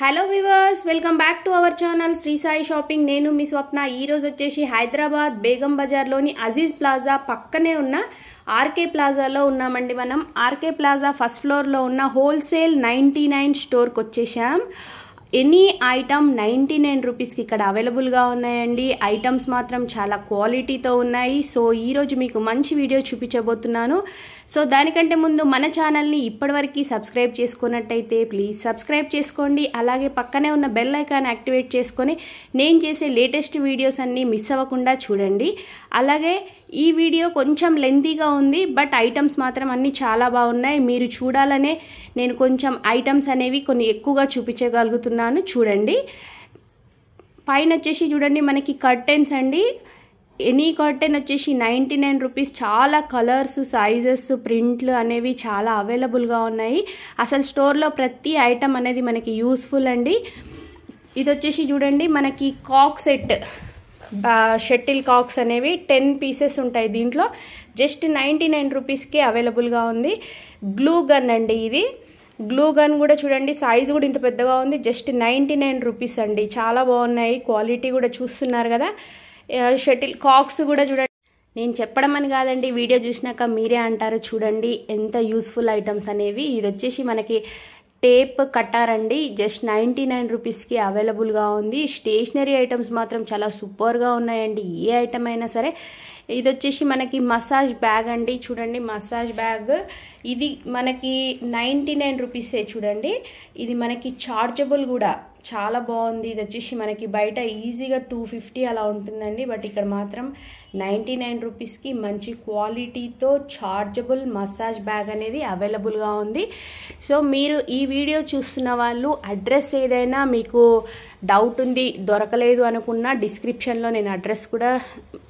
hello viewers welcome back to our channel Shri Sai shopping నేను మీ స్వప్న ఈరోజు వచ్చేసి హైదరాబాద్ బేగం బజార్లోని అజీజ్ ప్లాజా పక్కనే ఉన్న ఆర్కే ప్లాజాలో ఉన్నామండి మనం ఆర్కే ప్లాజా ఫస్ట్ ఫ్లోర్లో ఉన్న హోల్సేల్ నైంటీ నైన్ స్టోర్కి వచ్చేసాం ఎనీ ఐటమ్ నైంటీ నైన్ రూపీస్కి ఇక్కడ అవైలబుల్గా ఉన్నాయండి ఐటమ్స్ మాత్రం చాలా క్వాలిటీతో ఉన్నాయి సో ఈరోజు మీకు మంచి వీడియో చూపించబోతున్నాను సో దానికంటే ముందు మన ఛానల్ని ఇప్పటివరకు సబ్స్క్రైబ్ చేసుకున్నట్టయితే ప్లీజ్ సబ్స్క్రైబ్ చేసుకోండి అలాగే పక్కనే ఉన్న బెల్ ఐకాన్ యాక్టివేట్ చేసుకొని నేను చేసే లేటెస్ట్ వీడియోస్ అన్నీ మిస్ అవ్వకుండా చూడండి అలాగే ఈ వీడియో కొంచెం లెంతీగా ఉంది బట్ ఐటమ్స్ మాత్రం అన్నీ చాలా బాగున్నాయి మీరు చూడాలనే నేను కొంచెం ఐటమ్స్ అనేవి కొన్ని ఎక్కువగా చూపించగలుగుతున్నాను చూడండి పైన వచ్చేసి చూడండి మనకి కర్టెన్స్ అండి ఎనీ కర్టెన్ వచ్చేసి నైంటీ నైన్ రూపీస్ చాలా కలర్స్ సైజెస్ ప్రింట్లు అనేవి చాలా అవైలబుల్గా ఉన్నాయి అసలు స్టోర్లో ప్రతి ఐటమ్ అనేది మనకి యూస్ఫుల్ అండి ఇది వచ్చేసి చూడండి మనకి కాక్ సెట్ షటిల్ కాక్స్ అనేవి టెన్ పీసెస్ ఉంటాయి దీంట్లో జస్ట్ నైంటీ నైన్ రూపీస్కి అవైలబుల్గా ఉంది గ్లూ గన్ అండి ఇది గ్లూ గన్ కూడా చూడండి సైజు కూడా ఇంత పెద్దగా ఉంది జస్ట్ నైంటీ నైన్ రూపీస్ అండి చాలా బాగున్నాయి క్వాలిటీ కూడా చూస్తున్నారు కదా షటిల్ కాక్స్ కూడా చూడండి నేను చెప్పడం అని కాదండి వీడియో చూసినాక మీరే అంటారు చూడండి ఎంత యూస్ఫుల్ ఐటమ్స్ అనేవి ఇది వచ్చేసి మనకి టేప్ కట్టారండి జస్ట్ నైంటీ నైన్ రూపీస్కి అవైలబుల్గా ఉంది స్టేషనరీ ఐటమ్స్ మాత్రం చాలా సూపర్గా ఉన్నాయండి ఏ ఐటమ్ అయినా సరే ఇది వచ్చేసి మనకి మసాజ్ బ్యాగ్ అండి చూడండి మసాజ్ బ్యాగ్ ఇది మనకి నైంటీ నైన్ రూపీసే చూడండి ఇది మనకి చార్జబుల్ కూడా చాలా బాగుంది ఇది వచ్చేసి మనకి బయట ఈజీగా టూ ఫిఫ్టీ అలా ఉంటుందండి బట్ ఇక్కడ మాత్రం నైంటీ నైన్ రూపీస్కి మంచి క్వాలిటీతో చార్జబుల్ మసాజ్ బ్యాగ్ అనేది అవైలబుల్గా ఉంది సో మీరు ఈ వీడియో చూస్తున్న వాళ్ళు అడ్రస్ ఏదైనా మీకు డౌట్ ఉంది దొరకలేదు అనుకున్న డిస్క్రిప్షన్లో నేను అడ్రస్ కూడా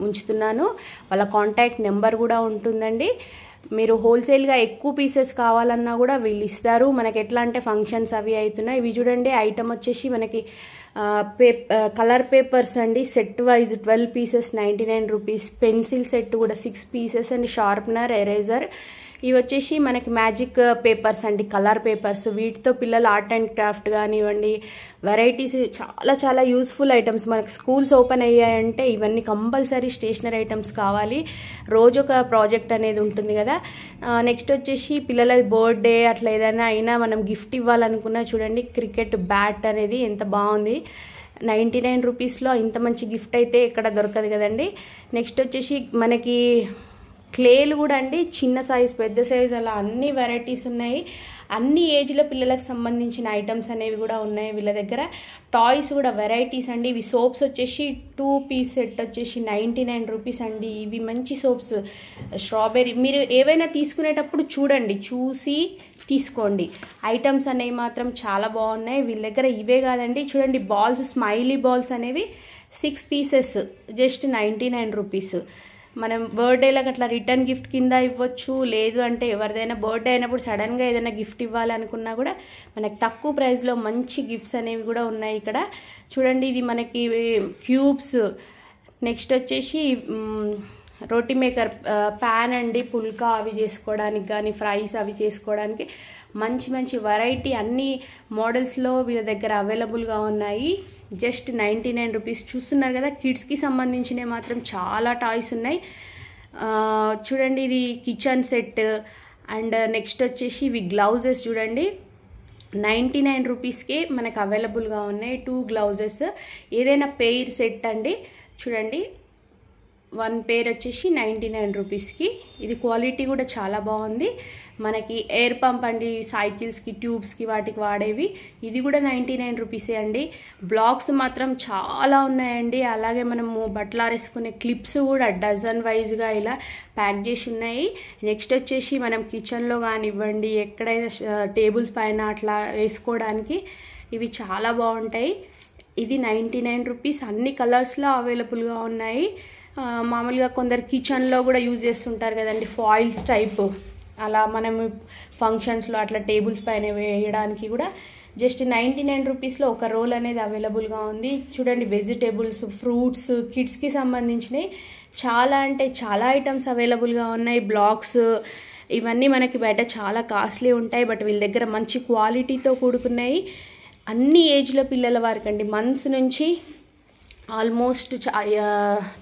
ఉంచుతున్నాను వాళ్ళ కాంటాక్ట్ నెంబర్ కూడా ఉంటుందండి మీరు హోల్సేల్గా ఎక్కువ పీసెస్ కావాలన్నా కూడా వీళ్ళు ఇస్తారు మనకి ఎట్లా అంటే ఫంక్షన్స్ అవి అవుతున్నాయి ఇవి చూడండి ఐటమ్ వచ్చేసి మనకి కలర్ పేపర్స్ అండి set wise twelve pieces ninety nine rupees pencil set కూడా six pieces and sharpener eraser ఇవి వచ్చేసి మనకి మ్యాజిక్ పేపర్స్ అండి కలర్ పేపర్స్ వీటితో పిల్లలు ఆర్ట్ అండ్ క్రాఫ్ట్ కానివ్వండి వెరైటీస్ చాలా చాలా యూస్ఫుల్ ఐటమ్స్ మనకి స్కూల్స్ ఓపెన్ అయ్యాయంటే ఇవన్నీ కంపల్సరీ స్టేషనరీ ఐటమ్స్ కావాలి రోజు ఒక ప్రాజెక్ట్ అనేది ఉంటుంది కదా నెక్స్ట్ వచ్చేసి పిల్లల బర్త్డే అట్లా ఏదైనా అయినా మనం గిఫ్ట్ ఇవ్వాలనుకున్నా చూడండి క్రికెట్ బ్యాట్ అనేది ఎంత బాగుంది నైంటీ నైన్ రూపీస్లో ఇంత మంచి గిఫ్ట్ అయితే ఎక్కడ దొరకదు కదండి నెక్స్ట్ వచ్చేసి మనకి క్లేలు కూడా అండి చిన్న సైజ్ పెద్ద సైజ్ అలా అన్ని వెరైటీస్ ఉన్నాయి అన్ని ఏజ్లో పిల్లలకు సంబంధించిన ఐటమ్స్ అనేవి కూడా ఉన్నాయి వీళ్ళ దగ్గర టాయ్స్ కూడా వెరైటీస్ అండి ఇవి సోప్స్ వచ్చేసి టూ పీస్ సెట్ వచ్చేసి నైంటీ నైన్ రూపీస్ అండి ఇవి మంచి సోప్స్ స్ట్రాబెర్రీ మీరు ఏవైనా తీసుకునేటప్పుడు చూడండి చూసి తీసుకోండి ఐటమ్స్ అనేవి మాత్రం చాలా బాగున్నాయి వీళ్ళ దగ్గర ఇవే కాదండి చూడండి బాల్స్ స్మైలీ బాల్స్ అనేవి six pieces just ninety nine rupees మనం బర్త్డేలకు అట్లా రిటర్న్ గిఫ్ట్ కింద ఇవ్వచ్చు లేదు అంటే ఎవరిదైనా బర్త్డే అయినప్పుడు సడన్గా ఏదైనా గిఫ్ట్ ఇవ్వాలనుకున్నా కూడా మనకు తక్కువ ప్రైస్లో మంచి గిఫ్ట్స్ అనేవి కూడా ఉన్నాయి ఇక్కడ చూడండి ఇది మనకి క్యూబ్స్ నెక్స్ట్ వచ్చేసి రోటీ మేకర్ ప్యాన్ అండి పుల్కా అవి చేసుకోవడానికి కానీ ఫ్రైస్ అవి చేసుకోవడానికి మంచి మంచి వెరైటీ అన్ని మోడల్స్లో వీళ్ళ దగ్గర అవైలబుల్గా ఉన్నాయి జస్ట్ నైంటీ నైన్ రూపీస్ చూస్తున్నారు కదా కిడ్స్కి సంబంధించినవి మాత్రం చాలా టాయ్స్ ఉన్నాయి చూడండి ఇది కిచెన్ సెట్ అండ్ నెక్స్ట్ వచ్చేసి ఇవి గ్లౌజెస్ చూడండి నైంటీ నైన్ రూపీస్కి మనకు అవైలబుల్గా ఉన్నాయి టూ గ్లౌజెస్ ఏదైనా పెయిర్ సెట్ అండి చూడండి వన్ పేర్ వచ్చేసి నైంటీ నైన్ రూపీస్కి ఇది క్వాలిటీ కూడా చాలా బాగుంది మనకి ఎయిర్ పంప్ అండి సైకిల్స్కి ట్యూబ్స్కి వాటికి వాడేవి ఇది కూడా నైంటీ నైన్ రూపీసే అండి బ్లాక్స్ మాత్రం చాలా ఉన్నాయండి అలాగే మనము బట్టలారేసుకునే క్లిప్స్ కూడా డజన్ వైజ్గా ఇలా ప్యాక్ చేసి ఉన్నాయి నెక్స్ట్ వచ్చేసి మనం కిచెన్లో కానివ్వండి ఎక్కడైనా టేబుల్స్ పైన అట్లా వేసుకోవడానికి ఇవి చాలా బాగుంటాయి ఇది నైంటీ నైన్ రూపీస్ అన్ని కలర్స్లో అవైలబుల్గా ఉన్నాయి మామూలుగా కొందరు కిచెన్లో కూడా యూజ్ చేస్తుంటారు కదండి ఫాయిల్స్ టైప్ అలా మనం ఫంక్షన్స్లో అట్లా టేబుల్స్ పైన వేయడానికి కూడా జస్ట్ నైంటీ నైన్ రూపీస్లో ఒక రోల్ అనేది అవైలబుల్గా ఉంది చూడండి వెజిటేబుల్స్ ఫ్రూట్స్ కిడ్స్కి సంబంధించినవి చాలా అంటే చాలా ఐటమ్స్ అవైలబుల్గా ఉన్నాయి బ్లాక్స్ ఇవన్నీ మనకి బయట చాలా కాస్ట్లీ ఉంటాయి బట్ వీళ్ళ దగ్గర మంచి క్వాలిటీతో కూడుకున్నాయి అన్ని ఏజ్లో పిల్లల వారికండి మంత్స్ నుంచి ఆల్మోస్ట్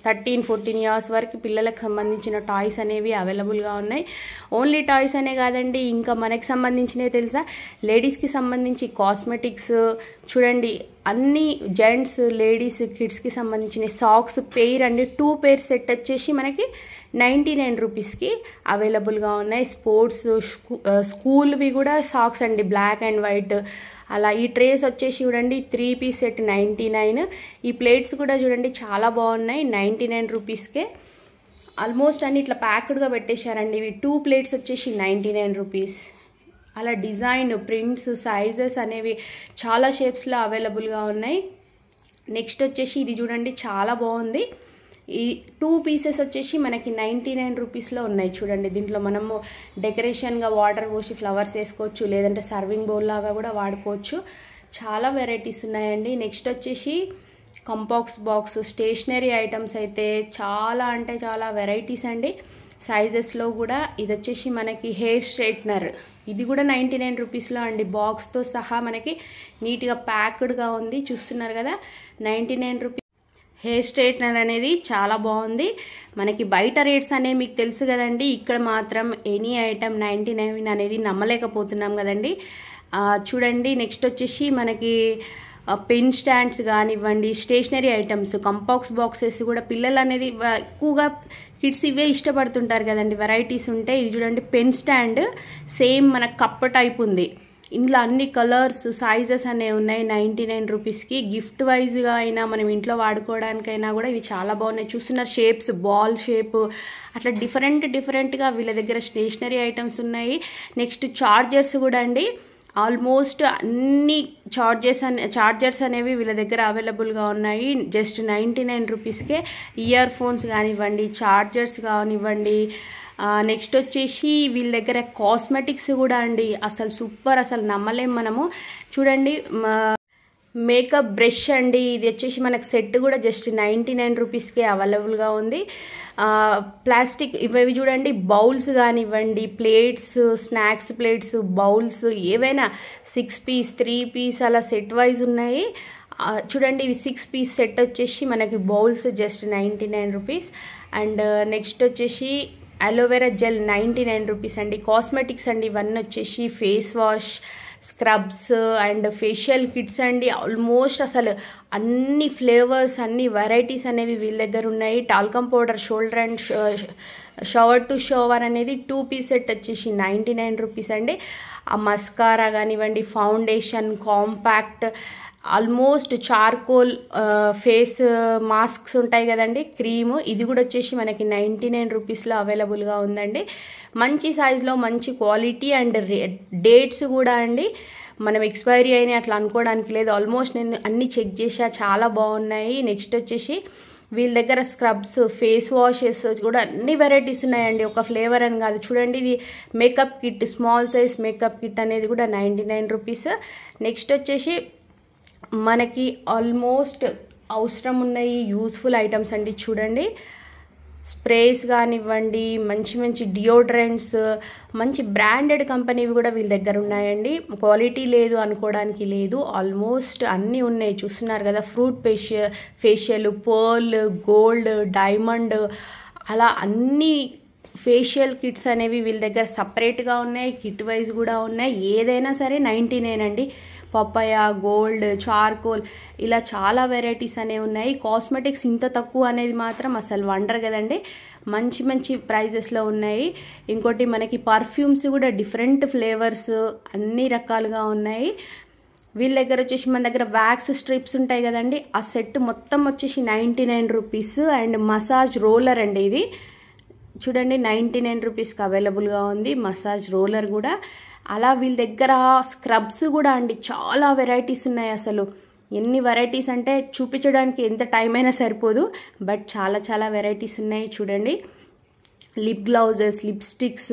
థర్టీన్ ఫోర్టీన్ ఇయర్స్ వరకు పిల్లలకు సంబంధించిన టాయ్స్ అనేవి అవైలబుల్గా ఉన్నాయి ఓన్లీ టాయ్స్ అనే కాదండి ఇంకా మనకి సంబంధించినవి తెలుసా లేడీస్కి సంబంధించి కాస్మెటిక్స్ చూడండి అన్ని జెంట్స్ లేడీస్ కిడ్స్కి సంబంధించిన సాక్స్ పెయిర్ అండి టూ పెయిర్ సెట్ వచ్చేసి మనకి నైంటీ నైన్ రూపీస్కి అవైలబుల్గా ఉన్నాయి స్పోర్ట్స్ స్కూల్వి కూడా సాక్స్ అండి బ్లాక్ అండ్ వైట్ అలా ఈ ట్రేస్ వచ్చేసి చూడండి త్రీ పీస్ సెట్ నైంటీ ఈ ప్లేట్స్ కూడా చూడండి చాలా బాగున్నాయి నైంటీ నైన్ రూపీస్కే ఆల్మోస్ట్ అన్ని ఇట్లా ప్యాక్డ్గా పెట్టేశారండి ఇవి టూ ప్లేట్స్ వచ్చేసి నైంటీ నైన్ రూపీస్ అలా డిజైన్ ప్రింట్స్ సైజెస్ అనేవి చాలా షేప్స్లో అవైలబుల్గా ఉన్నాయి నెక్స్ట్ వచ్చేసి ఇది చూడండి చాలా బాగుంది ఈ టూ పీసెస్ వచ్చేసి మనకి నైంటీ నైన్ రూపీస్లో ఉన్నాయి చూడండి దీంట్లో మనము డెకరేషన్గా వాటర్ పోసి ఫ్లవర్స్ వేసుకోవచ్చు లేదంటే సర్వింగ్ బౌల్ లాగా కూడా వాడుకోవచ్చు చాలా వెరైటీస్ ఉన్నాయండి నెక్స్ట్ వచ్చేసి కంపాక్స్ బాక్స్ స్టేషనరీ ఐటమ్స్ అయితే చాలా అంటే చాలా వెరైటీస్ అండి సైజెస్లో కూడా ఇది వచ్చేసి మనకి హెయిర్ స్ట్రైట్నర్ ఇది కూడా నైంటీ నైన్ రూపీస్లో అండి బాక్స్తో సహా మనకి నీట్గా ప్యాక్డ్గా ఉంది చూస్తున్నారు కదా ninety nine rupees hair straightener అనేది చాలా బాగుంది మనకి బయట రేట్స్ అనేవి మీకు తెలుసు కదండి ఇక్కడ మాత్రం ఎనీ ఐటమ్ నైంటీ నైన్ అనేది నమ్మలేకపోతున్నాం కదండి చూడండి నెక్స్ట్ వచ్చేసి మనకి పెన్ స్టాండ్స్ కానివ్వండి స్టేషనరీ ఐటమ్స్ కంపాక్స్ బాక్సెస్ కూడా పిల్లలు అనేది ఎక్కువగా కిడ్స్ ఇవే ఇష్టపడుతుంటారు కదండి వెరైటీస్ ఉంటాయి ఇది చూడండి పెన్ స్టాండ్ సేమ్ మన కప్ప టైప్ ఉంది ఇందులో అన్ని కలర్స్ సైజెస్ అనేవి ఉన్నాయి నైంటీ నైన్ రూపీస్కి గిఫ్ట్ వైజ్గా అయినా మనం ఇంట్లో వాడుకోవడానికైనా కూడా ఇవి చాలా బాగున్నాయి చూస్తున్న షేప్స్ బాల్ షేప్ అట్లా డిఫరెంట్ డిఫరెంట్గా వీళ్ళ దగ్గర స్టేషనరీ ఐటమ్స్ ఉన్నాయి నెక్స్ట్ చార్జర్స్ కూడా అండి ఆల్మోస్ట్ అన్ని చార్జెస్ అనే చార్జర్స్ అనేవి వీళ్ళ దగ్గర అవైలబుల్గా ఉన్నాయి జస్ట్ నైంటీ నైన్ రూపీస్కే ఇయర్ ఫోన్స్ కానివ్వండి చార్జర్స్ కానివ్వండి నెక్స్ట్ వచ్చేసి వీళ్ళ దగ్గర కాస్మెటిక్స్ కూడా అండి అసలు సూపర్ అసలు నమ్మలేం మనము చూడండి మేకప్ బ్రష్ అండి ఇది వచ్చేసి మనకు సెట్ కూడా జస్ట్ నైంటీ నైన్ రూపీస్కే అవైలబుల్గా ఉంది ప్లాస్టిక్ ఇవి చూడండి బౌల్స్ కానివ్వండి ప్లేట్స్ స్నాక్స్ ప్లేట్స్ బౌల్స్ ఏవైనా సిక్స్ పీస్ త్రీ పీస్ అలా సెట్ వైజ్ ఉన్నాయి చూడండి ఇవి సిక్స్ పీస్ సెట్ వచ్చేసి మనకి bowls just ninety nine rupees and next వచ్చేసి aloe vera gel ninety nine rupees అండి కాస్మెటిక్స్ అండి ఇవన్నీ వచ్చేసి face wash scrubs and facial kits అండి ఆల్మోస్ట్ అసలు అన్ని ఫ్లేవర్స్ అన్ని వెరైటీస్ అనేవి వీళ్ళ దగ్గర ఉన్నాయి talcum powder shoulder and shower to shower అనేది టూ పీస్ సెట్ వచ్చేసి నైంటీ నైన్ రూపీస్ అండి ఆ మస్కారా కానివ్వండి foundation compact almost charcoal face masks ఉంటాయి కదండి క్రీము ఇది కూడా వచ్చేసి మనకి నైంటీ నైన్ రూపీస్లో అవైలబుల్గా ఉందండి మంచి సైజులో మంచి క్వాలిటీ అండ్ డేట్స్ కూడా అండి మనం ఎక్స్పైరీ అయినాయి అట్లా అనుకోవడానికి లేదు ఆల్మోస్ట్ నేను అన్నీ చెక్ చేసా చాలా బాగున్నాయి నెక్స్ట్ వచ్చేసి వీళ్ళ దగ్గర స్క్రబ్స్ ఫేస్ వాషెస్ కూడా అన్ని వెరైటీస్ ఉన్నాయండి ఒక ఫ్లేవర్ అని కాదు చూడండి ఇది makeup kit small size makeup kit అనేది కూడా నైంటీ నైన్ రూపీస్ నెక్స్ట్ వచ్చేసి మనకి ఆల్మోస్ట్ అవసరం ఉన్న ఈ యూస్ఫుల్ ఐటమ్స్ అండి చూడండి స్ప్రేస్ కానివ్వండి మంచి మంచి డియోడ్రెంట్స్ మంచి బ్రాండెడ్ కంపెనీవి కూడా వీళ్ళ దగ్గర ఉన్నాయండి క్వాలిటీ లేదు అనుకోవడానికి లేదు ఆల్మోస్ట్ అన్నీ ఉన్నాయి చూస్తున్నారు కదా fruit facial facial pearl gold diamond అలా అన్నీ ఫేషియల్ కిట్స్ అనేవి వీళ్ళ దగ్గర సపరేట్గా ఉన్నాయి కిట్ వైజ్ కూడా ఉన్నాయి ఏదైనా సరే అండి పప్పయ గోల్డ్ చార్కోల్ ఇలా చాలా వెరైటీస్ అనేవి ఉన్నాయి కాస్మెటిక్స్ ఇంత తక్కువ అనేది మాత్రం అసలు వండర్ కదండి మంచి మంచి ప్రైజెస్లో ఉన్నాయి ఇంకోటి మనకి పర్ఫ్యూమ్స్ కూడా డిఫరెంట్ ఫ్లేవర్స్ అన్ని రకాలుగా ఉన్నాయి వీళ్ళ దగ్గర వచ్చేసి మన దగ్గర వ్యాక్స్ స్ట్రిప్స్ ఉంటాయి కదండి ఆ సెట్ మొత్తం వచ్చేసి ninety nine rupees and massage roller అండి ఇది చూడండి నైంటీ నైన్ రూపీస్కి అవైలబుల్గా ఉంది మసాజ్ రోలర్ కూడా అలా వీళ్ళ దగ్గర స్క్రబ్స్ కూడా అండి చాలా వెరైటీస్ ఉన్నాయి అసలు ఎన్ని వెరైటీస్ అంటే చూపించడానికి ఎంత టైం అయినా సరిపోదు బట్ చాలా చాలా వెరైటీస్ ఉన్నాయి చూడండి lip glosses lipsticks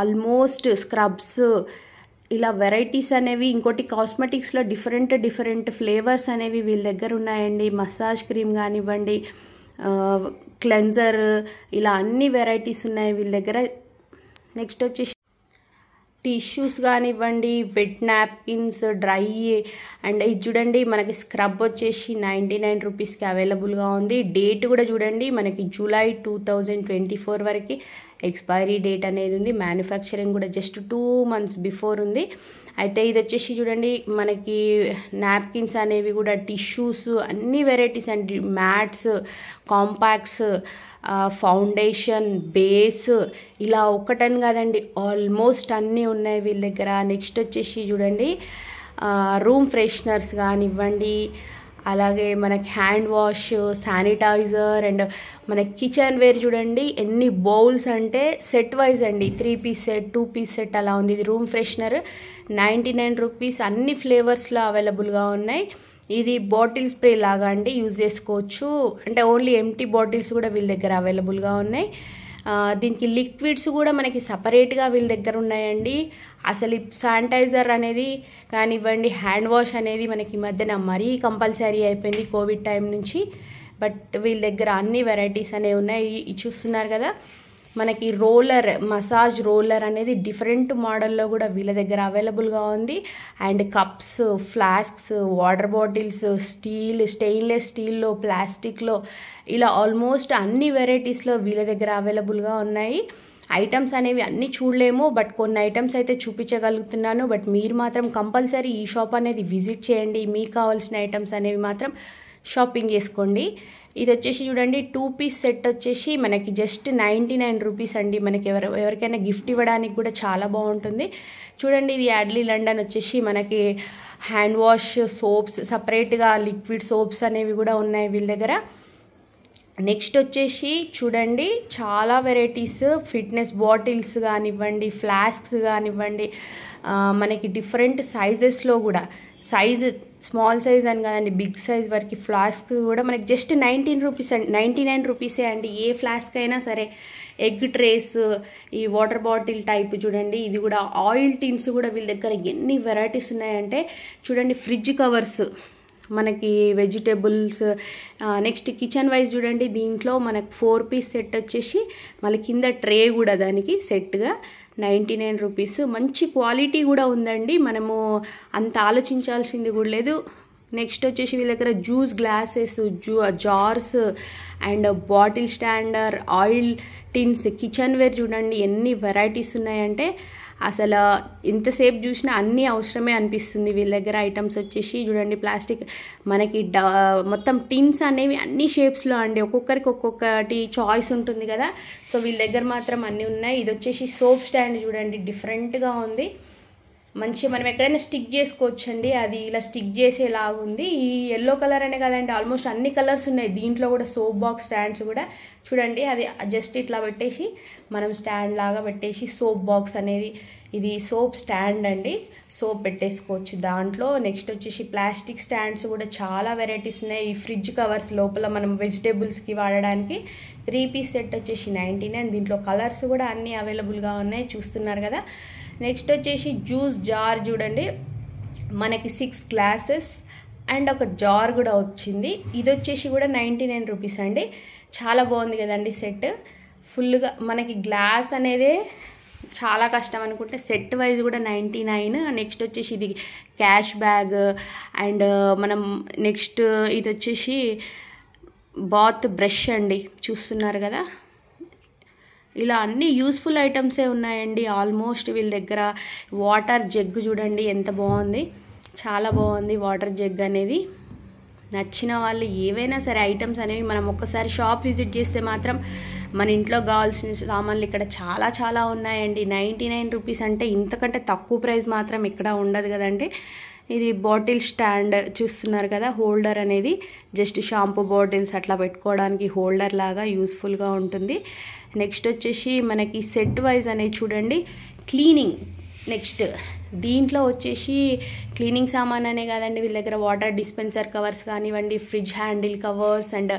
almost scrubs ఇలా వెరైటీస్ అనేవి ఇంకోటి కాస్మెటిక్స్లో డిఫరెంట్ డిఫరెంట్ ఫ్లేవర్స్ అనేవి వీళ్ళ దగ్గర ఉన్నాయండి మసాజ్ క్రీమ్ కానివ్వండి క్లెన్జర్ ఇలా అన్ని వెరైటీస్ ఉన్నాయి వీళ్ళ దగ్గర నెక్స్ట్ వచ్చేసి టిష్యూస్ కానివ్వండి వెట్ నాప్కిన్స్ డ్రై అండ్ ఇది చూడండి మనకి స్క్రబ్ వచ్చేసి నైంటీ నైన్ రూపీస్కి అవైలబుల్గా ఉంది డేట్ కూడా చూడండి మనకి July two thousand twenty four వరకు ఎక్స్పైరీ డేట్ అనేది ఉంది మ్యానుఫ్యాక్చరింగ్ కూడా జస్ట్ టూ మంత్స్ బిఫోర్ ఉంది అయితే ఇది వచ్చేసి చూడండి మనకి నాప్కిన్స్ అనేవి కూడా టిష్యూస్ అన్ని varieties and mats compacts foundation base ఇలా ఒకటని కాదండి ఆల్మోస్ట్ అన్నీ ఉన్నాయి వీళ్ళ దగ్గర నెక్స్ట్ వచ్చేసి చూడండి రూమ్ ఫ్రెషనర్స్ కానివ్వండి అలాగే మనకి హ్యాండ్ వాష్ శానిటైజర్ అండ్ మన కిచెన్ వేర్ చూడండి ఎన్ని బౌల్స్ అంటే సెట్ వైజ్ అండి three piece set two piece set అలా ఉంది ఇది room freshener ninety nine rupees అన్ని ఫ్లేవర్స్లో అవైలబుల్గా ఉన్నాయి ఇది బాటిల్ స్ప్రే లాగా అండి యూజ్ చేసుకోవచ్చు అంటే ఓన్లీ ఎంటీ బాటిల్స్ కూడా వీళ్ళ దగ్గర అవైలబుల్గా ఉన్నాయి దీనికి లిక్విడ్స్ కూడా మనకి సపరేట్గా వీళ్ళ దగ్గర ఉన్నాయండి అసలు శానిటైజర్ అనేది కానివ్వండి హ్యాండ్ వాష్ అనేది మనకి ఈ మధ్యన మరీ కంపల్సరీ అయిపోయింది కోవిడ్ టైం నుంచి బట్ వీళ్ళ దగ్గర అన్ని వెరైటీస్ అనేవి ఉన్నాయి చూస్తున్నారు కదా మనకి రోలర్ మసాజ్ రోలర్ అనేది డిఫరెంట్ మోడల్లో కూడా వీళ్ళ దగ్గర అవైలబుల్గా ఉంది and cups flasks water bottles steel stainless స్టీల్లో ప్లాస్టిక్లో ఇలా ఆల్మోస్ట్ అన్ని వెరైటీస్లో వీళ్ళ దగ్గర అవైలబుల్గా ఉన్నాయి ఐటమ్స్ అనేవి అన్నీ చూడలేము బట్ కొన్ని ఐటమ్స్ అయితే చూపించగలుగుతున్నాను బట్ మీరు మాత్రం కంపల్సరీ ఈ షాప్ అనేది విజిట్ చేయండి మీకు కావాల్సిన ఐటమ్స్ అనేవి మాత్రం షాపింగ్ చేసుకోండి ఇది వచ్చేసి చూడండి టూ పీస్ సెట్ వచ్చేసి మనకి జస్ట్ నైంటీ నైన్ రూపీస్ అండి మనకి ఎవరు ఎవరికైనా గిఫ్ట్ ఇవ్వడానికి కూడా చాలా బాగుంటుంది చూడండి ఇది యాడ్లీ లండన్ వచ్చేసి మనకి హ్యాండ్ వాష్ సోప్స్ సపరేట్గా లిక్విడ్ సోప్స్ అనేవి కూడా ఉన్నాయి వీళ్ళ దగ్గర నెక్స్ట్ వచ్చేసి చూడండి చాలా వెరైటీస్ ఫిట్నెస్ బాటిల్స్ కానివ్వండి ఫ్లాస్క్స్ కానివ్వండి మనకి డిఫరెంట్ సైజెస్లో కూడా సైజ్ స్మాల్ సైజ్ అని కాదండి బిగ్ సైజ్ వరకు ఫ్లాస్క్ కూడా మనకి జస్ట్ నైన్టీన్ రూపీస్ అండి నైంటీ నైన్ రూపీసే అండి ఏ ఫ్లాస్క్ అయినా సరే ఎగ్ ట్రేస్ ఈ వాటర్ బాటిల్ టైప్ చూడండి ఇది కూడా ఆయిల్ టిన్స్ కూడా వీళ్ళ దగ్గర ఎన్ని వెరైటీస్ ఉన్నాయంటే చూడండి ఫ్రిడ్జ్ కవర్స్ మనకి వెజిటేబుల్స్ నెక్స్ట్ కిచెన్ వైజ్ చూడండి దీంట్లో మనకు ఫోర్ పీస్ సెట్ వచ్చేసి మళ్ళీ కింద ట్రే కూడా దానికి సెట్గా నైంటీ నైన్ రూపీస్ మంచి క్వాలిటీ కూడా ఉందండి మనము అంత ఆలోచించాల్సింది కూడా లేదు నెక్స్ట్ వచ్చేసి వీళ్ళ దగ్గర జ్యూస్ గ్లాసెస్ జూ jars and bottle stand or oil tins kitchenware చూడండి ఎన్ని వెరైటీస్ ఉన్నాయంటే అసలు ఎంతసేపు చూసినా అన్నీ అవసరమే అనిపిస్తుంది వీళ్ళ దగ్గర ఐటమ్స్ వచ్చేసి చూడండి ప్లాస్టిక్ మనకి మొత్తం టిన్స్ అనేవి అన్ని షేప్స్లో అండి ఒక్కొక్కరికి ఒక్కొక్కటి చాయిస్ ఉంటుంది కదా సో వీళ్ళ దగ్గర మాత్రం అన్నీ ఉన్నాయి ఇది వచ్చేసి సోప్ స్టాండ్ చూడండి డిఫరెంట్గా ఉంది మంచి మనం ఎక్కడైనా స్టిక్ చేసుకోవచ్చండి అది ఇలా స్టిక్ చేసేలాగా ఉంది ఈ ఎల్లో కలర్ అనే కదండి ఆల్మోస్ట్ అన్ని కలర్స్ ఉన్నాయి దీంట్లో కూడా సోప్ బాక్స్ స్టాండ్స్ కూడా చూడండి అది జస్ట్ ఇట్లా పెట్టేసి మనం స్టాండ్ లాగా పెట్టేసి సోప్ బాక్స్ అనేది ఇది సోప్ స్టాండ్ అండి సోప్ పెట్టేసుకోవచ్చు దాంట్లో నెక్స్ట్ వచ్చేసి ప్లాస్టిక్ స్టాండ్స్ కూడా చాలా వెరైటీస్ ఉన్నాయి ఈ ఫ్రిడ్జ్ కవర్స్ లోపల మనం వెజిటేబుల్స్కి వాడడానికి త్రీ పీస్ సెట్ వచ్చేసి నైంటీ నైన్ దీంట్లో కలర్స్ కూడా అన్నీ అవైలబుల్గా ఉన్నాయి చూస్తున్నారు కదా నెక్స్ట్ వచ్చేసి జ్యూస్ జార్ చూడండి మనకి సిక్స్ గ్లాసెస్ అండ్ ఒక జార్ కూడా వచ్చింది ఇది వచ్చేసి కూడా నైంటీ నైన్ రూపీస్ అండి చాలా బాగుంది కదండి సెట్ ఫుల్గా మనకి గ్లాస్ అనేదే చాలా కష్టం అనుకుంటే సెట్ వైజ్ కూడా నైంటీ నైన్ నెక్స్ట్ వచ్చేసి ఇది క్యాష్ బ్యాగ్ అండ్ మనం నెక్స్ట్ ఇది వచ్చేసి బాత్ బ్రష్ అండి చూస్తున్నారు కదా ఇలా అన్ని యూస్ఫుల్ ఐటమ్సే ఉన్నాయండి ఆల్మోస్ట్ వీళ్ళ దగ్గర వాటర్ జగ్ చూడండి ఎంత బాగుంది చాలా బాగుంది వాటర్ జగ్ అనేది నచ్చిన వాళ్ళు ఏవైనా సరే ఐటమ్స్ అనేవి మనం ఒక్కసారి షాప్ విజిట్ చేస్తే మాత్రం మన ఇంట్లో కావాల్సిన సామాన్లు ఇక్కడ చాలా చాలా ఉన్నాయండి నైంటీ నైన్ రూపీస్ అంటే ఇంతకంటే తక్కువ ప్రైస్ మాత్రం ఇక్కడ ఉండదు కదండి ఇది బాటిల్ స్టాండ్ చూస్తున్నారు కదా హోల్డర్ అనేది జస్ట్ షాంపూ బాటిల్స్ అట్లా పెట్టుకోవడానికి హోల్డర్ లాగా యూస్ఫుల్గా ఉంటుంది నెక్స్ట్ వచ్చేసి మనకి సెట్ వైజ్ అనేది చూడండి క్లీనింగ్ నెక్స్ట్ దీంట్లో వచ్చేసి క్లీనింగ్ సామాన్ అనే కాదండి వీళ్ళ దగ్గర వాటర్ డిస్పెన్సర్ కవర్స్ కానివ్వండి fridge handle covers and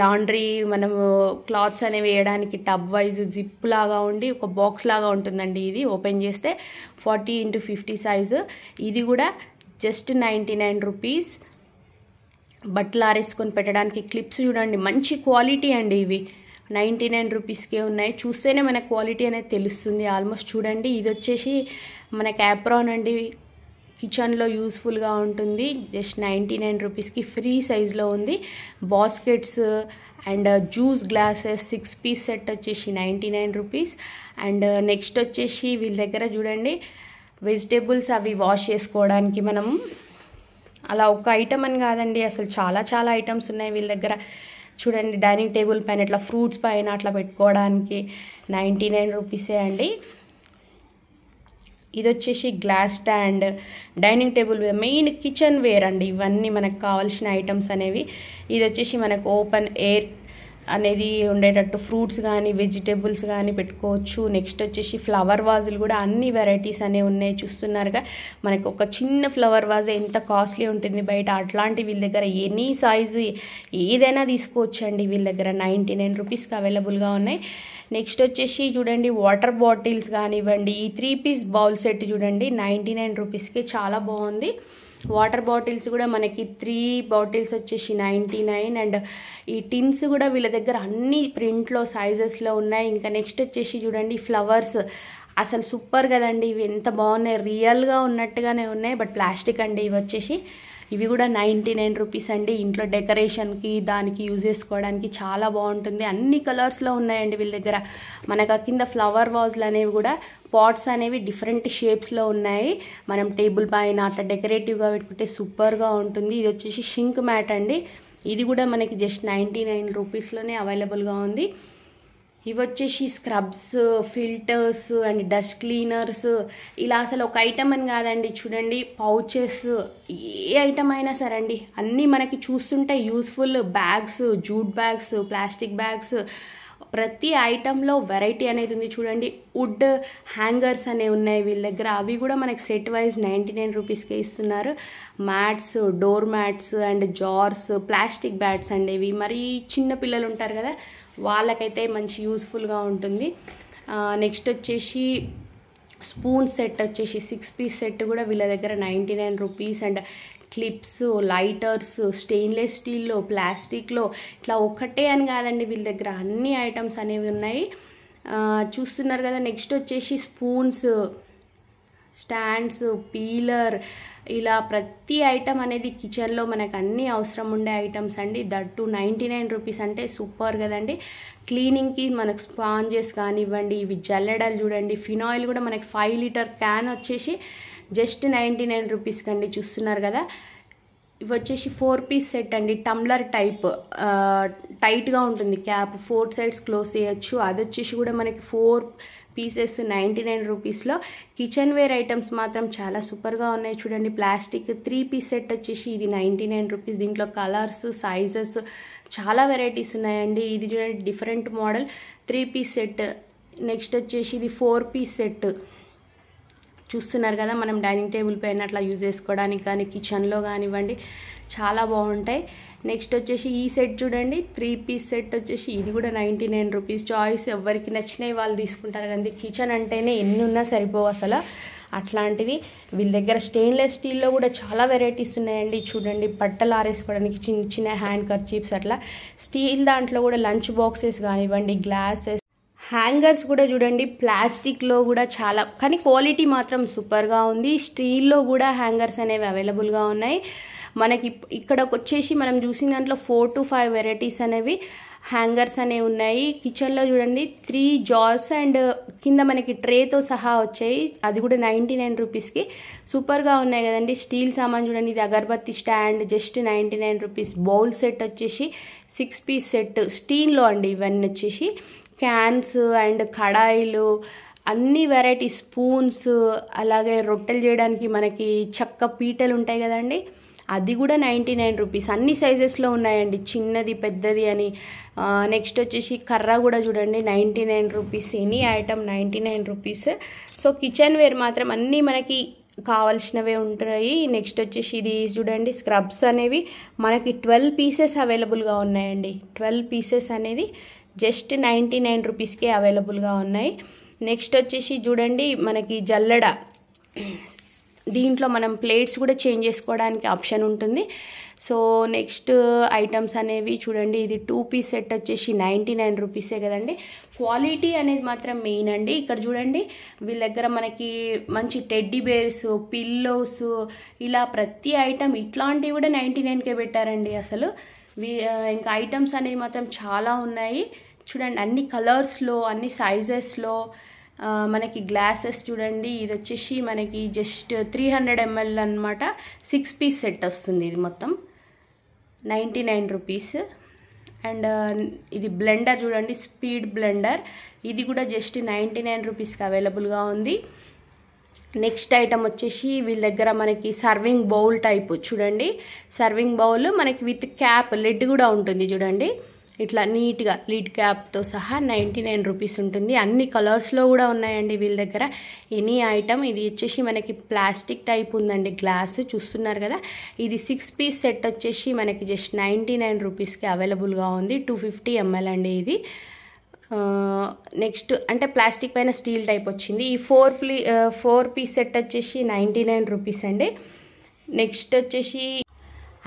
laundry మనము క్లాత్స్ అనేవి వేయడానికి టబ్ వైజ్ జిప్ లాగా ఉండి ఒక బాక్స్ లాగా ఉంటుందండి ఇది ఓపెన్ చేస్తే ఫార్టీ ఇంటూ ఫిఫ్టీ సైజు ఇది కూడా జస్ట్ నైంటీ నైన్ రూపీస్ బట్టలు ఆరేసుకొని పెట్టడానికి క్లిప్స్ చూడండి మంచి క్వాలిటీ అండి ఇవి నైంటీ నైన్ రూపీస్కే ఉన్నాయి చూస్తేనే మన క్వాలిటీ అనేది తెలుస్తుంది ఆల్మోస్ట్ చూడండి ఇది వచ్చేసి మన క్యాప్రాన్ అండి కిచెన్లో యూస్ఫుల్గా ఉంటుంది జస్ట్ నైంటీ నైన్ రూపీస్కి ఫ్రీ సైజ్లో ఉంది baskets and juice glasses six piece set వచ్చేసి ninety nine rupees and next వచ్చేసి వీళ్ళ దగ్గర చూడండి వెజిటేబుల్స్ అవి వాష్ చేసుకోవడానికి మనం అలా ఒక ఐటమ్ అని కాదండి అసలు చాలా చాలా ఐటమ్స్ ఉన్నాయి వీళ్ళ దగ్గర చూడండి డైనింగ్ టేబుల్ పైన ఇట్లా ఫ్రూట్స్ పైన అట్లా పెట్టుకోవడానికి నైంటీ నైన్ రూపీసే అండి ఇది వచ్చేసి glass stand dining table main kitchen ware అండి ఇవన్నీ మనకు కావాల్సిన ఐటమ్స్ అనేవి ఇది వచ్చేసి మనకు ఓపెన్ ఎయిర్ అనేది ఉండేటట్టు ఫ్రూట్స్ కానీ వెజిటేబుల్స్ కానీ పెట్టుకోవచ్చు నెక్స్ట్ వచ్చేసి ఫ్లవర్ వాజులు కూడా అన్ని వెరైటీస్ అనేవి ఉన్నాయి చూస్తున్నారుగా మనకు ఒక చిన్న ఫ్లవర్ వాజ్ ఎంత కాస్ట్లీ ఉంటుంది బయట అట్లాంటి వీళ్ళ దగ్గర ఎనీ సైజు ఏదైనా తీసుకోవచ్చండి వీళ్ళ దగ్గర నైంటీ నైన్ రూపీస్కి అవైలబుల్గా ఉన్నాయి నెక్స్ట్ వచ్చేసి చూడండి వాటర్ బాటిల్స్ కానివ్వండి ఈ త్రీ పీస్ బౌల్ సెట్ చూడండి నైంటీ నైన్ రూపీస్కి చాలా బాగుంది వాటర్ బాటిల్స్ కూడా మనకి త్రీ బాటిల్స్ వచ్చేసి నైంటీ నైన్ అండ్ ఈ టిన్స్ కూడా వీళ్ళ దగ్గర అన్ని ప్రింట్లో సైజెస్లో ఉన్నాయి ఇంకా నెక్స్ట్ వచ్చేసి చూడండి ఫ్లవర్స్ అసలు సూపర్ కదండి ఇవి ఎంత బాగున్నాయి రియల్గా ఉన్నట్టుగానే ఉన్నాయి బట్ ప్లాస్టిక్ అండి ఇవి వచ్చేసి ఇవి కూడా నైంటీ నైన్ రూపీస్ అండి ఇంట్లో డెకరేషన్కి దానికి యూజ్ చేసుకోవడానికి చాలా బాగుంటుంది అన్ని కలర్స్లో ఉన్నాయండి వీళ్ళ దగ్గర మనకు కింద ఫ్లవర్ వాజ్లు అనేవి కూడా పాట్స్ అనేవి డిఫరెంట్ షేప్స్లో ఉన్నాయి మనం టేబుల్ పైన అట్లా డెకరేటివ్గా పెట్టుకుంటే సూపర్గా ఉంటుంది ఇది వచ్చేసి షింక్ మ్యాట్ అండి ఇది కూడా మనకి జస్ట్ నైంటీ నైన్ రూపీస్లోనే అవైలబుల్గా ఉంది ఇవి వచ్చేసి scrubs filters and dust cleaners ఇలా అసలు ఒక ఐటమ్ అని కాదండి చూడండి పౌచెస్ ఏ ఐటమ్ అయినా సరే అండి అన్నీ మనకి చూస్తుంటే useful bags jute bags plastic bags ప్రతి ఐటెంలో వెరైటీ అనేది ఉంది చూడండి వుడ్ హ్యాంగర్స్ అనేవి ఉన్నాయి వీళ్ళ దగ్గర అవి కూడా మనకి సెట్ వైజ్ నైంటీ నైన్ రూపీస్కే ఇస్తున్నారు mats door mats and jars plastic bats అండి ఇవి మరి చిన్న పిల్లలు ఉంటారు కదా వాళ్ళకైతే మంచి యూస్ఫుల్గా ఉంటుంది నెక్స్ట్ వచ్చేసి స్పూన్ సెట్ వచ్చేసి సిక్స్ పీస్ సెట్ కూడా వీళ్ళ దగ్గర ninety nine rupees and clips lighters stainless స్టీల్లో ప్లాస్టిక్లో ఇట్లా ఒక్కటే అని కాదండి వీళ్ళ దగ్గర అన్ని ఐటమ్స్ అనేవి ఉన్నాయి చూస్తున్నారు కదా నెక్స్ట్ వచ్చేసి స్పూన్స్ స్టాండ్స్ పీలర్ ఇలా ప్రతి ఐటమ్ అనేది కిచెన్లో మనకు అన్ని అవసరం ఉండే ఐటమ్స్ అండి దట్ నైంటీ నైన్ రూపీస్ అంటే సూపర్ కదండి క్లీనింగ్కి మనకు స్పాంజెస్ కానివ్వండి ఇవి జల్లెడలు చూడండి ఫినాయిల్ కూడా మనకి ఫైవ్ లీటర్ క్యాన్ వచ్చేసి జస్ట్ నైంటీ నైన్ రూపీస్కి అండి చూస్తున్నారు కదా ఇవి వచ్చేసి ఫోర్ పీస్ సెట్ అండి టమ్లర్ టైప్ టైట్గా ఉంటుంది క్యాప్ ఫోర్ సైడ్స్ క్లోజ్ చేయొచ్చు అది వచ్చేసి కూడా మనకి ఫోర్ పీసెస్ నైంటీ నైన్ రూపీస్లో కిచెన్ వేర్ ఐటమ్స్ మాత్రం చాలా సూపర్గా ఉన్నాయి చూడండి ప్లాస్టిక్ త్రీ పీస్ సెట్ వచ్చేసి ఇది నైంటీ నైన్ రూపీస్ దీంట్లో కలర్స్ సైజెస్ చాలా వెరైటీస్ ఉన్నాయండి ఇది చూడండి different model three piece set next వచ్చేసి ఇది ఫోర్ పీస్ సెట్ చూస్తున్నారు కదా మనం డైనింగ్ టేబుల్ పైన అట్లా యూజ్ చేసుకోవడానికి కానీ కిచెన్లో కానివ్వండి చాలా బాగుంటాయి నెక్స్ట్ వచ్చేసి ఈ సెట్ చూడండి త్రీ పీస్ సెట్ వచ్చేసి ఇది కూడా నైంటీ నైన్ రూపీస్ చాయిస్ ఎవరికి నచ్చినాయి వాళ్ళు తీసుకుంటారు కానీ కిచెన్ అంటేనే ఎన్ని ఉన్నా సరిపోవు అసలు అట్లాంటివి వీళ్ళ దగ్గర స్టెయిన్లెస్ స్టీల్లో కూడా చాలా వెరైటీస్ ఉన్నాయండి చూడండి బట్టలు ఆరేసుకోవడానికి చిన్న చిన్న హ్యాండ్ కర్చీప్స్ అట్లా స్టీల్ దాంట్లో కూడా లంచ్ బాక్సెస్ కానివ్వండి గ్లాసెస్ హ్యాంగర్స్ కూడా చూడండి ప్లాస్టిక్లో కూడా చాలా కానీ క్వాలిటీ మాత్రం సూపర్గా ఉంది స్టీల్లో కూడా హ్యాంగర్స్ అనేవి అవైలబుల్గా ఉన్నాయి మనకి ఇక్కడకు వచ్చేసి మనం చూసిన దాంట్లో ఫోర్ టు ఫైవ్ వెరైటీస్ అనేవి హ్యాంగర్స్ అనేవి ఉన్నాయి కిచెన్లో చూడండి త్రీ జార్స్ అండ్ కింద మనకి ట్రేతో సహా వచ్చాయి అది కూడా నైంటీ నైన్ రూపీస్కి సూపర్గా ఉన్నాయి కదండి స్టీల్ సామాన్ చూడండి ఇది agarbatti stand just ninety nine rupees bowl set వచ్చేసి సిక్స్ పీస్ సెట్ స్టీల్లో అండి ఇవన్నీ వచ్చేసి క్యాన్స్ అండ్ కడాయిలు అన్ని వెరైటీ స్పూన్స్ అలాగే రొట్టెలు చేయడానికి మనకి చక్క పీటలు ఉంటాయి కదండి అది కూడా నైంటీ నైన్ రూపీస్ అన్ని సైజెస్లో ఉన్నాయండి చిన్నది పెద్దది అని నెక్స్ట్ వచ్చేసి కర్ర కూడా చూడండి ninety nine rupees any item ninety nine rupees so kitchen ware మాత్రం అన్నీ మనకి కావాల్సినవే ఉంటాయి నెక్స్ట్ వచ్చేసి ఇది చూడండి స్క్రబ్స్ అనేవి మనకి ట్వెల్వ్ పీసెస్ అవైలబుల్గా ఉన్నాయండి ట్వెల్వ్ పీసెస్ అనేది జస్ట్ నైంటీ నైన్ రూపీస్కే అవైలబుల్గా ఉన్నాయి నెక్స్ట్ వచ్చేసి చూడండి మనకి జల్లడ దీంట్లో మనం ప్లేట్స్ కూడా చేంజ్ చేసుకోవడానికి ఆప్షన్ ఉంటుంది సో నెక్స్ట్ ఐటమ్స్ అనేవి చూడండి ఇది టూ పీస్ సెట్ వచ్చేసి నైంటీ నైన్ రూపీసే కదండి క్వాలిటీ అనేది మాత్రం మెయిన్ అండి ఇక్కడ చూడండి వీళ్ళ దగ్గర మనకి మంచి టెడ్డీ బేర్స్ పిల్లోస్ ఇలా ప్రతి ఐటమ్ ఇట్లాంటివి కూడా నైంటీ నైన్కే పెట్టారండి అసలు ఇంకా ఐటమ్స్ అనేవి మాత్రం చాలా ఉన్నాయి చూడండి అన్ని కలర్స్లో అన్ని సైజెస్లో మనకి గ్లాసెస్ చూడండి ఇది వచ్చేసి మనకి జస్ట్ త్రీ హండ్రెడ్ ఎంఎల్ అనమాట సిక్స్ పీస్ సెట్ వస్తుంది ఇది మొత్తం నైంటీ నైన్ రూపీస్ అండ్ ఇది బ్లెండర్ చూడండి స్పీడ్ బ్లెండర్ ఇది కూడా జస్ట్ నైంటీ నైన్ రూపీస్కి అవైలబుల్గా ఉంది నెక్స్ట్ ఐటమ్ వచ్చేసి వీళ్ళ దగ్గర మనకి సర్వింగ్ బౌల్ టైప్ చూడండి సర్వింగ్ బౌల్ మనకి విత్ క్యాప్ లిడ్ కూడా ఉంటుంది చూడండి ఇట్లా నీట్గా లిడ్ క్యాప్తో సహా నైంటీ నైన్ రూపీస్ ఉంటుంది అన్ని కలర్స్లో కూడా ఉన్నాయండి వీళ్ళ దగ్గర ఎనీ ఐటమ్ ఇది వచ్చేసి మనకి ప్లాస్టిక్ టైప్ ఉందండి గ్లాస్ చూస్తున్నారు కదా ఇది సిక్స్ పీస్ సెట్ వచ్చేసి మనకి జస్ట్ నైంటీ నైన్ రూపీస్కి అవైలబుల్గా ఉంది టూ ఫిఫ్టీ ఎంఎల్ అండి ఇది నెక్స్ట్ అంటే ప్లాస్టిక్ పైన స్టీల్ టైప్ వచ్చింది ఈ four ply four piece set వచ్చేసి నైంటీ నైన్ రూపీస్ అండి నెక్స్ట్ వచ్చేసి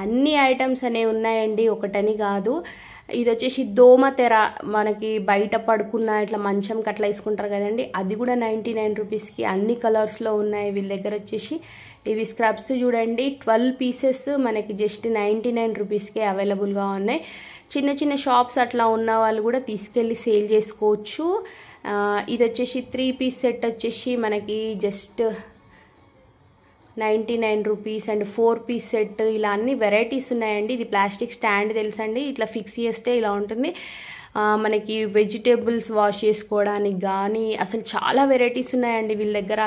అన్ని ఐటమ్స్ అనేవి ఉన్నాయండి ఒకటని కాదు ఇది వచ్చేసి దోమ తెర మనకి బయట పడుకున్న ఇట్లా మంచం కట్లా వేసుకుంటారు కదండి అది కూడా నైంటీ నైన్ రూపీస్కి అన్ని కలర్స్లో ఉన్నాయి వీళ్ళ దగ్గర వచ్చేసి ఇవి స్క్రబ్స్ చూడండి ట్వెల్వ్ పీసెస్ మనకి జస్ట్ నైంటీ నైన్ రూపీస్కే అవైలబుల్గా ఉన్నాయి చిన్న చిన్న షాప్స్ అట్లా ఉన్న వాళ్ళు కూడా తీసుకెళ్ళి సేల్ చేసుకోవచ్చు ఇది వచ్చేసి త్రీ పీస్ సెట్ వచ్చేసి మనకి just ninety nine rupees and four piece set ఇలా అన్ని వెరైటీస్ ఉన్నాయండి ఇది ప్లాస్టిక్ స్టాండ్ తెలుసండి ఇట్లా ఫిక్స్ చేస్తే ఇలా ఉంటుంది మనకి వెజిటేబుల్స్ వాష్ చేసుకోవడానికి కానీ అసలు చాలా వెరైటీస్ ఉన్నాయండి వీళ్ళ దగ్గర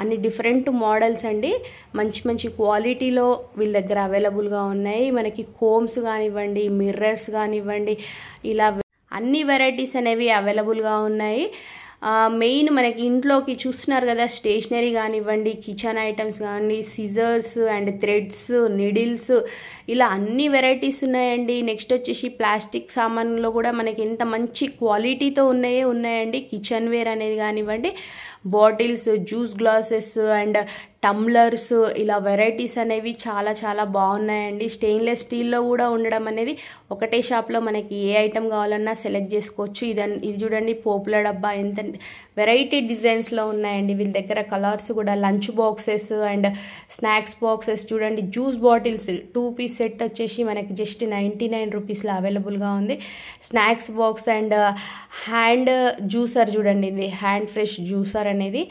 అన్ని డిఫరెంట్ మోడల్స్ అండి మంచి మంచి క్వాలిటీలో వీళ్ళ దగ్గర అవైలబుల్గా ఉన్నాయి మనకి కోమ్స్ కానివ్వండి మిర్రర్స్ కానివ్వండి ఇలా అన్ని వెరైటీస్ అనేవి అవైలబుల్గా ఉన్నాయి మెయిన్ మనకి ఇంట్లోకి చూస్తున్నారు కదా స్టేషనరీ కానివ్వండి కిచెన్ ఐటమ్స్ కానివ్వండి సిజర్స్ అండ్ థ్రెడ్స్ నిడిల్స్ ఇలా అన్ని వెరైటీస్ ఉన్నాయండి నెక్స్ట్ వచ్చేసి ప్లాస్టిక్ సామాన్లో కూడా మనకి ఎంత మంచి క్వాలిటీతో ఉన్నాయే ఉన్నాయండి కిచెన్ వేర్ అనేది కానివ్వండి bottles juice glasses and tumblers ఇలా వెరైటీస్ అనేవి చాలా చాలా బాగున్నాయండి స్టెయిన్లెస్ స్టీల్లో కూడా ఉండడం అనేది ఒకటే షాప్లో మనకి ఏ ఐటెం కావాలన్నా సెలెక్ట్ చేసుకోవచ్చు ఇది ఇది చూడండి పోపుల డబ్బా ఎంత వెరైటీ డిజైన్స్లో ఉన్నాయండి వీళ్ళ దగ్గర కలర్స్ కూడా lunch boxes and snacks boxes చూడండి juice bottles two piece set వచ్చేసి మనకి జస్ట్ నైంటీ నైన్ రూపీస్లో అవైలబుల్గా ఉంది snacks box and hand juicer చూడండి ఇది హ్యాండ్ ఫ్రెష్ జ్యూసర్ అనేది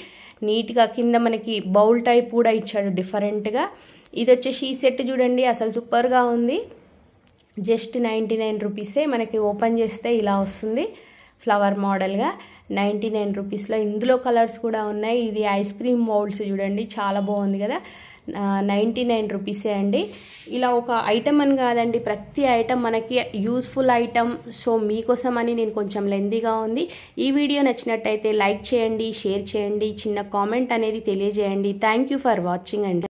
నీట్గా కింద మనకి బౌల్ టైప్ కూడా ఇచ్చాడు డిఫరెంట్గా ఇది వచ్చేసి ఈ సెట్ చూడండి అసలు సూపర్గా ఉంది జస్ట్ నైంటీ నైన్ రూపీసే మనకి ఓపెన్ చేస్తే ఇలా వస్తుంది ఫ్లవర్ మోడల్గా నైంటీ నైన్ రూపీస్లో ఇందులో కలర్స్ కూడా ఉన్నాయి ఇది ఐస్ క్రీమ్ మౌల్డ్స్ చూడండి చాలా బాగుంది కదా నైంటీ నైన్ రూపీసే అండి ఇలా ఒక ఐటమ్ అని కాదండి ప్రతి ఐటమ్ మనకి యూస్ఫుల్ ఐటమ్ సో మీకోసం అని నేను కొంచెం లెందీగా ఉంది ఈ వీడియో నచ్చినట్టయితే లైక్ చేయండి షేర్ చేయండి చిన్న కామెంట్ అనేది తెలియజేయండి థ్యాంక్ ఫర్ వాచింగ్ అండి